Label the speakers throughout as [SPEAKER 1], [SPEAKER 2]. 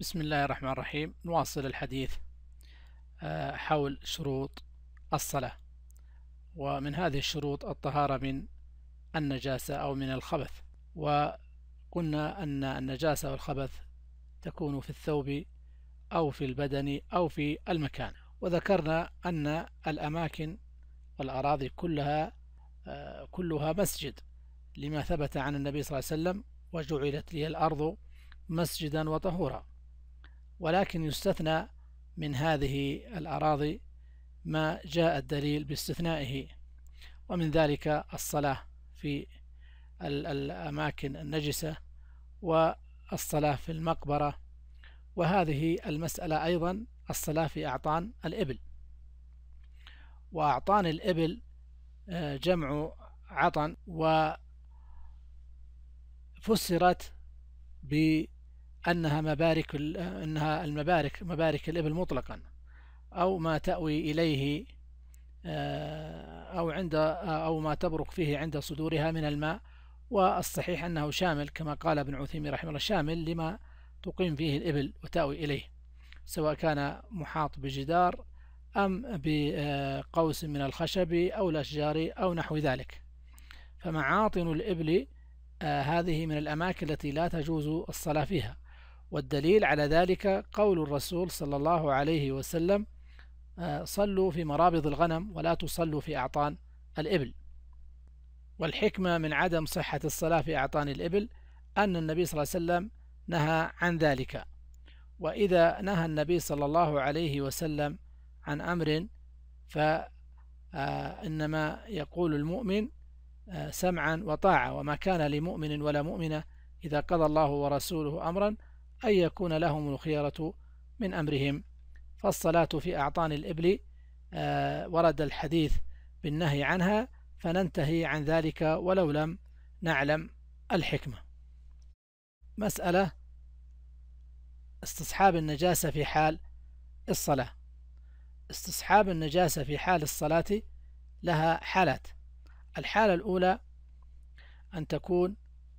[SPEAKER 1] بسم الله الرحمن الرحيم نواصل الحديث آه، حول شروط الصلاة ومن هذه الشروط الطهارة من النجاسة أو من الخبث وقلنا أن النجاسة والخبث تكون في الثوب أو في البدن أو في المكان وذكرنا أن الأماكن والأراضي كلها آه، كلها مسجد لما ثبت عن النبي صلى الله عليه وسلم وجعلت لي الأرض مسجدا وطهورا ولكن يستثنى من هذه الأراضي ما جاء الدليل باستثنائه ومن ذلك الصلاة في الأماكن النجسة والصلاة في المقبرة وهذه المسألة أيضا الصلاة في أعطان الإبل وأعطان الإبل آه، جمع عطن وفسرت ب أنها مبارك أنها المبارك مبارك الإبل مطلقا أو ما تأوي إليه آه، أو عند أو ما تبرك فيه عند صدورها من الماء والصحيح أنه شامل كما قال ابن عثيمين رحمه الله شامل لما تقيم فيه الإبل وتأوي إليه سواء كان محاط بجدار أم بقوس من الخشب أو الأشجار أو نحو ذلك فمعاطن الإبل آه، هذه من الأماكن التي لا تجوز الصلاة فيها والدليل على ذلك قول الرسول صلى الله عليه وسلم آه، صلوا في مرابض الغنم ولا تصلوا في أعطان الإبل والحكمة من عدم صحة الصلاة في أعطان الإبل أن النبي صلى الله عليه وسلم نهى عن ذلك وإذا نهى النبي صلى الله عليه وسلم عن أمر فإنما آه، يقول المؤمن آه، سمعا وطاعة وما كان لمؤمن ولا مؤمنة إذا قضى الله ورسوله أمرا أن يكون لهم الخيرة من أمرهم فالصلاة في أعطان الإبل آه، ورد الحديث بالنهي عنها فننتهي عن ذلك ولو لم نعلم الحكمة مسألة استصحاب النجاسة في حال الصلاة استصحاب النجاسة في حال الصلاة لها حالات الحالة الأولى أن تكون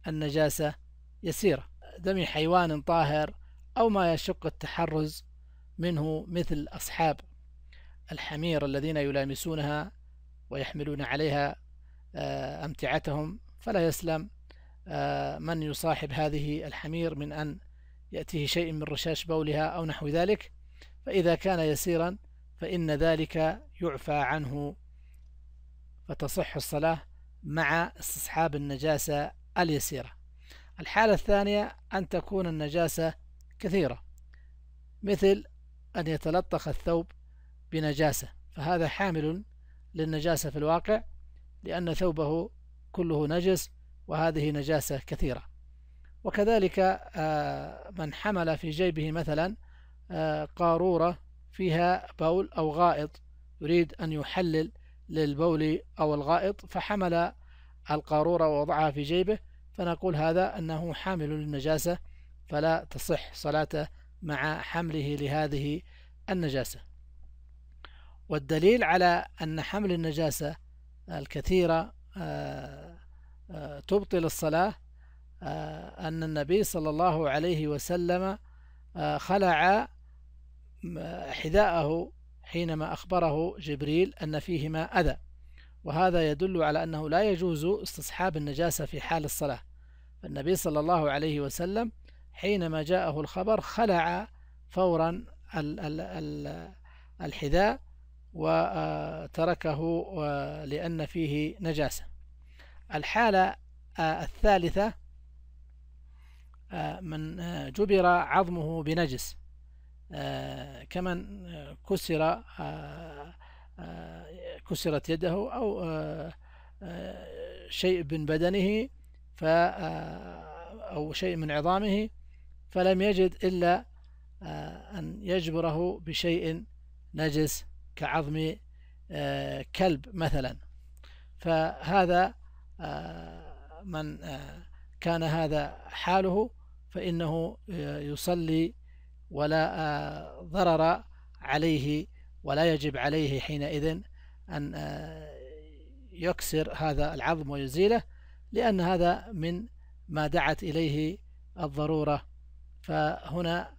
[SPEAKER 1] النجاسة يسيرة دم حيوان طاهر أو ما يشق التحرز منه مثل أصحاب الحمير الذين يلامسونها ويحملون عليها آه، أمتعتهم فلا يسلم آه، من يصاحب هذه الحمير من أن يأتيه شيء من رشاش بولها أو نحو ذلك فإذا كان يسيرا فإن ذلك يعفى عنه فتصح الصلاة مع استصحاب النجاسة اليسيرة الحالة الثانية أن تكون النجاسة كثيرة مثل أن يتلطخ الثوب بنجاسة فهذا حامل للنجاسة في الواقع لأن ثوبه كله نجس وهذه نجاسة كثيرة وكذلك آه، من حمل في جيبه مثلا آه، قارورة فيها بول أو غائط يريد أن يحلل للبول أو الغائط فحمل القارورة ووضعها في جيبه فنقول هذا أنه حامل للنجاسة فلا تصح صلاته مع حمله لهذه النجاسة والدليل على أن حمل النجاسة الكثيرة آه، آه، تبطل الصلاة آه، أن النبي صلى الله عليه وسلم خلع حذاءه حينما أخبره جبريل أن فيهما أذى وهذا يدل على أنه لا يجوز استصحاب النجاسة في حال الصلاة فالنبي صلى الله عليه وسلم حينما جاءه الخبر خلع فورا الحذاء وتركه لأن فيه نجاسة الحالة آه، الثالثة آه، من آه، جبر عظمه بنجس كمن كسر كسرت يده أو شيء من بدنه ف آه، أو شيء من عظامه فلم يجد إلا آه، أن يجبره بشيء نجس كعظم آه، كلب مثلا فهذا من كان هذا حاله فإنه يصلي ولا ضرر عليه ولا يجب عليه حينئذ أن يكسر هذا العظم ويزيله لأن هذا من ما دعت إليه الضرورة فهنا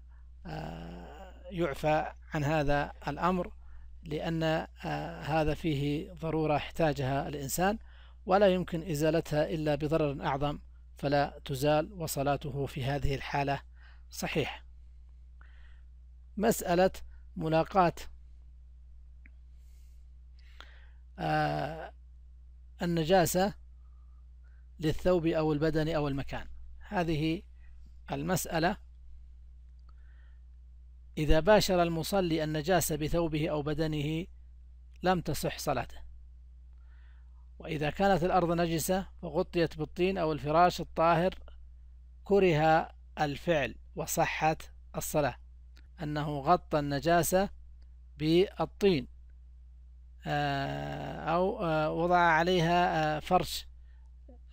[SPEAKER 1] آه، يعفى عن هذا الأمر لأن آه، هذا فيه ضرورة احتاجها الإنسان ولا يمكن إزالتها إلا بضرر أعظم فلا تزال وصلاته في هذه الحالة صحيح مسألة ملاقاة آه، النجاسة للثوب أو البدن أو المكان هذه المسألة إذا باشر المصلي النجاسة بثوبه أو بدنه لم تصح صلاته وإذا كانت الأرض نجسة وغطيت بالطين أو الفراش الطاهر كره الفعل وصحت الصلاة أنه غطى النجاسة بالطين آه، أو آه، وضع عليها آه، فرش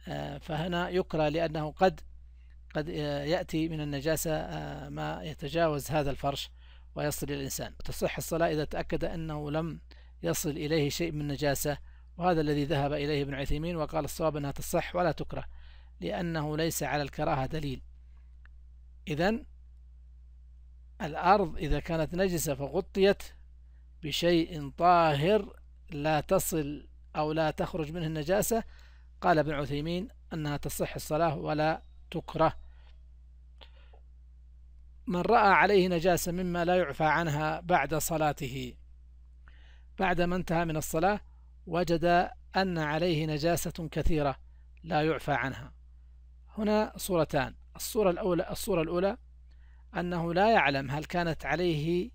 [SPEAKER 1] آه، فهنا يكره لأنه قد قد آه، يأتي من النجاسة آه، ما يتجاوز هذا الفرش ويصل إلى الإنسان تصح الصلاة إذا تأكد أنه لم يصل إليه شيء من النجاسة وهذا الذي ذهب إليه ابن عثيمين وقال الصواب أنها تصح ولا تكره لأنه ليس على الكراهة دليل إذا الأرض إذا كانت نجسة فغطيت بشيء طاهر لا تصل أو لا تخرج منه النجاسة قال ابن عثيمين أنها تصح الصلاة ولا تكره من رأى عليه نجاسة مما لا يعفى عنها بعد صلاته بعدما انتهى من الصلاة وجد أن عليه نجاسة كثيرة لا يعفى عنها هنا صورتان الصورة الأولى, الصورة الأولى أنه لا يعلم هل كانت عليه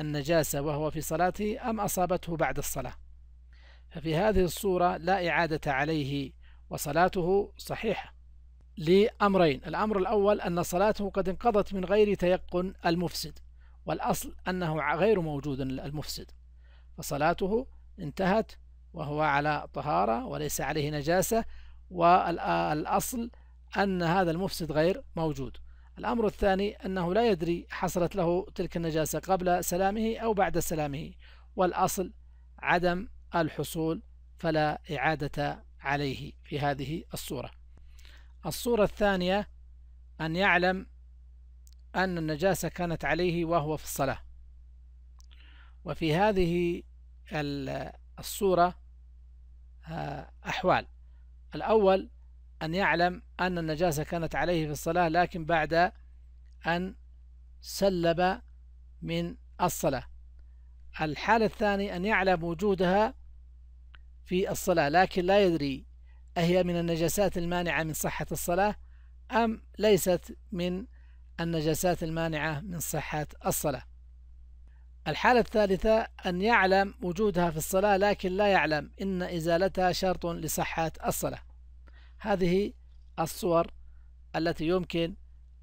[SPEAKER 1] النجاسة وهو في صلاته أم أصابته بعد الصلاة ففي هذه الصورة لا إعادة عليه وصلاته صحيحة لأمرين الأمر الأول أن صلاته قد انقضت من غير تيقن المفسد والأصل أنه غير موجود المفسد فصلاته انتهت وهو على طهارة وليس عليه نجاسة والأصل أن هذا المفسد غير موجود الأمر الثاني أنه لا يدري حصلت له تلك النجاسة قبل سلامه أو بعد سلامه والأصل عدم الحصول فلا إعادة عليه في هذه الصورة الصورة الثانية أن يعلم أن النجاسة كانت عليه وهو في الصلاة وفي هذه الصورة آه، أحوال الأول أن يعلم أن النجاسة كانت عليه في الصلاة لكن بعد أن سلب من الصلاة الحالة الثانية أن يعلم وجودها في الصلاة لكن لا يدري أهي من النجاسات المانعة من صحة الصلاة أم ليست من النجاسات المانعة من صحة الصلاة الحالة الثالثة أن يعلم وجودها في الصلاة لكن لا يعلم إن إزالتها شرط لصحة الصلاة هذه الصور التي يمكن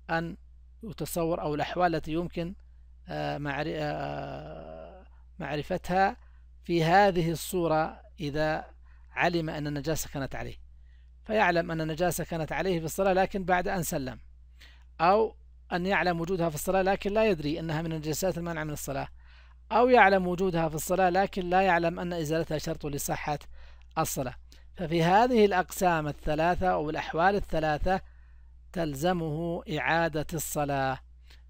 [SPEAKER 1] أن يتصور أو الأحوال التي يمكن آه، آه، معرفتها في هذه الصورة إذا علم أن النجاسة كانت عليه فيعلم أن النجاسة كانت عليه في الصلاة لكن بعد أن سلم أو أن يعلم وجودها في الصلاة لكن لا يدري أنها من النجاسات المانعة من الصلاة أو يعلم وجودها في الصلاة لكن لا يعلم أن إزالتها شرط لصحة الصلاة ففي هذه الأقسام الثلاثة أو الأحوال الثلاثة تلزمه إعادة الصلاة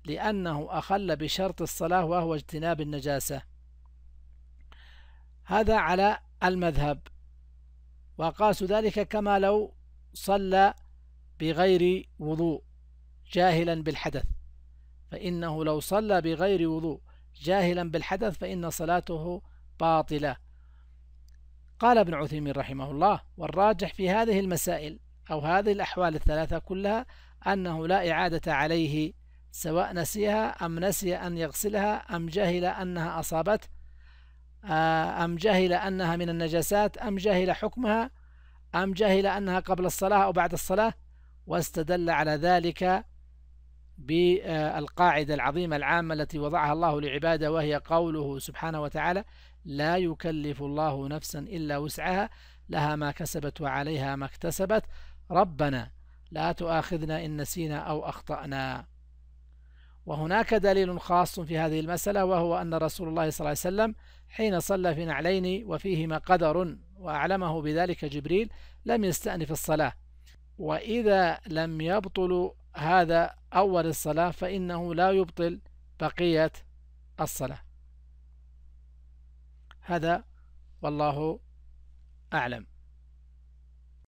[SPEAKER 1] لأنه أخل بشرط الصلاة وهو اجتناب النجاسة هذا على المذهب وقاس ذلك كما لو صلى بغير وضوء جاهلا بالحدث فإنه لو صلى بغير وضوء جاهلا بالحدث فإن صلاته باطلة قال ابن عثيمين رحمه الله والراجح في هذه المسائل أو هذه الأحوال الثلاثة كلها أنه لا إعادة عليه سواء نسيها أم نسي أن يغسلها أم جهل أنها أصابته آه، أم جهل أنها من النجاسات أم جهل حكمها أم جهل أنها قبل الصلاة أو بعد الصلاة واستدل على ذلك بالقاعدة العظيمة العامة التي وضعها الله لعباده وهي قوله سبحانه وتعالى لا يكلف الله نفسا إلا وسعها لها ما كسبت وعليها ما اكتسبت ربنا لا تؤاخذنا إن نسينا أو أخطأنا وهناك دليل خاص في هذه المسألة وهو أن رسول الله صلى الله عليه وسلم حين صلى في نعلين وفيهما قدر وأعلمه بذلك جبريل لم يستأنف الصلاة وإذا لم يبطل هذا أول الصلاة فإنه لا يبطل بقية الصلاة هذا والله أعلم